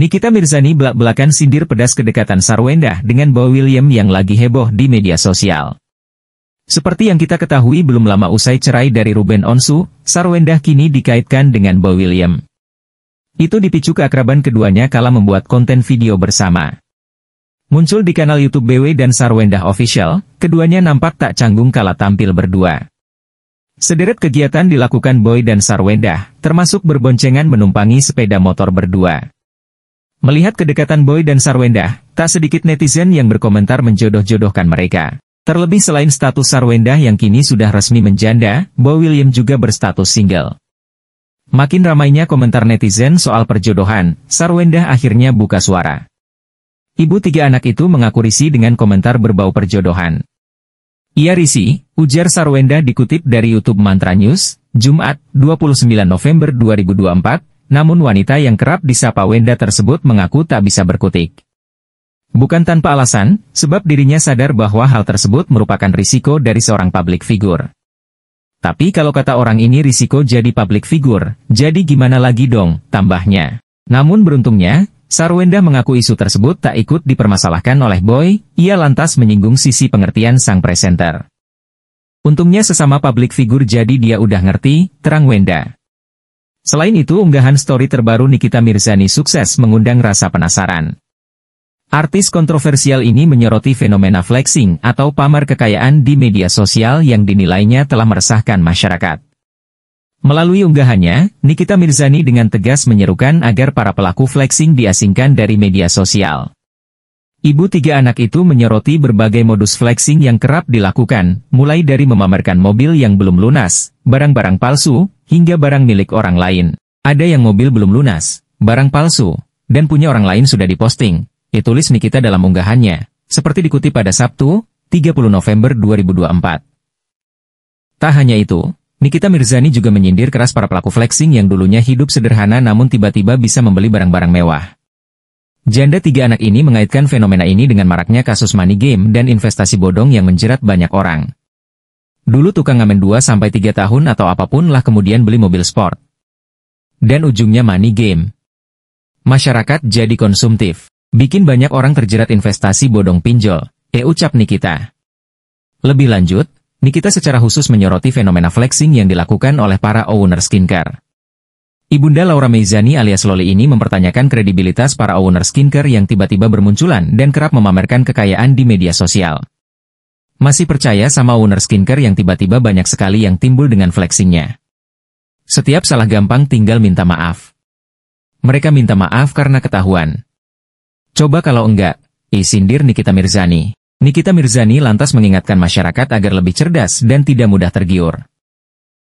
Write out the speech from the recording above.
Nikita Mirzani belak-belakan sindir pedas kedekatan Sarwendah dengan Bo William yang lagi heboh di media sosial. Seperti yang kita ketahui belum lama usai cerai dari Ruben Onsu, Sarwendah kini dikaitkan dengan Bo William. Itu dipicu keakraban keduanya kala membuat konten video bersama. Muncul di kanal YouTube BW dan Sarwendah Official, keduanya nampak tak canggung kala tampil berdua. Sederet kegiatan dilakukan Boy dan Sarwendah, termasuk berboncengan menumpangi sepeda motor berdua. Melihat kedekatan Boy dan Sarwenda, tak sedikit netizen yang berkomentar menjodoh-jodohkan mereka. Terlebih selain status Sarwenda yang kini sudah resmi menjanda, Boy William juga berstatus single. Makin ramainya komentar netizen soal perjodohan, Sarwenda akhirnya buka suara. Ibu tiga anak itu mengaku risih dengan komentar berbau perjodohan. Ia risih, ujar Sarwenda dikutip dari YouTube Mantra News, Jumat, 29 November 2024, namun wanita yang kerap disapa Wenda tersebut mengaku tak bisa berkutik. Bukan tanpa alasan, sebab dirinya sadar bahwa hal tersebut merupakan risiko dari seorang public figure. Tapi kalau kata orang ini risiko jadi public figure, jadi gimana lagi dong, tambahnya. Namun beruntungnya, Sarwenda mengaku isu tersebut tak ikut dipermasalahkan oleh Boy, ia lantas menyinggung sisi pengertian sang presenter. Untungnya sesama public figure jadi dia udah ngerti, terang Wenda. Selain itu unggahan story terbaru Nikita Mirzani sukses mengundang rasa penasaran. Artis kontroversial ini menyoroti fenomena flexing atau pamer kekayaan di media sosial yang dinilainya telah meresahkan masyarakat. Melalui unggahannya, Nikita Mirzani dengan tegas menyerukan agar para pelaku flexing diasingkan dari media sosial. Ibu tiga anak itu menyoroti berbagai modus flexing yang kerap dilakukan, mulai dari memamerkan mobil yang belum lunas, barang-barang palsu, hingga barang milik orang lain. Ada yang mobil belum lunas, barang palsu, dan punya orang lain sudah diposting. Ditulis Nikita dalam unggahannya, seperti dikutip pada Sabtu, 30 November 2024. Tak hanya itu, Nikita Mirzani juga menyindir keras para pelaku flexing yang dulunya hidup sederhana namun tiba-tiba bisa membeli barang-barang mewah. Janda tiga anak ini mengaitkan fenomena ini dengan maraknya kasus money game dan investasi bodong yang menjerat banyak orang. Dulu tukang ngamen 2 sampai 3 tahun atau apapun lah kemudian beli mobil sport. Dan ujungnya money game. Masyarakat jadi konsumtif. Bikin banyak orang terjerat investasi bodong pinjol, eh ucap Nikita. Lebih lanjut, Nikita secara khusus menyoroti fenomena flexing yang dilakukan oleh para owner skincare. Ibunda Laura Meizani alias Loli ini mempertanyakan kredibilitas para owner skincare yang tiba-tiba bermunculan dan kerap memamerkan kekayaan di media sosial. Masih percaya sama owner skincare yang tiba-tiba banyak sekali yang timbul dengan flexingnya. Setiap salah gampang tinggal minta maaf. Mereka minta maaf karena ketahuan. Coba kalau enggak, isindir Nikita Mirzani. Nikita Mirzani lantas mengingatkan masyarakat agar lebih cerdas dan tidak mudah tergiur.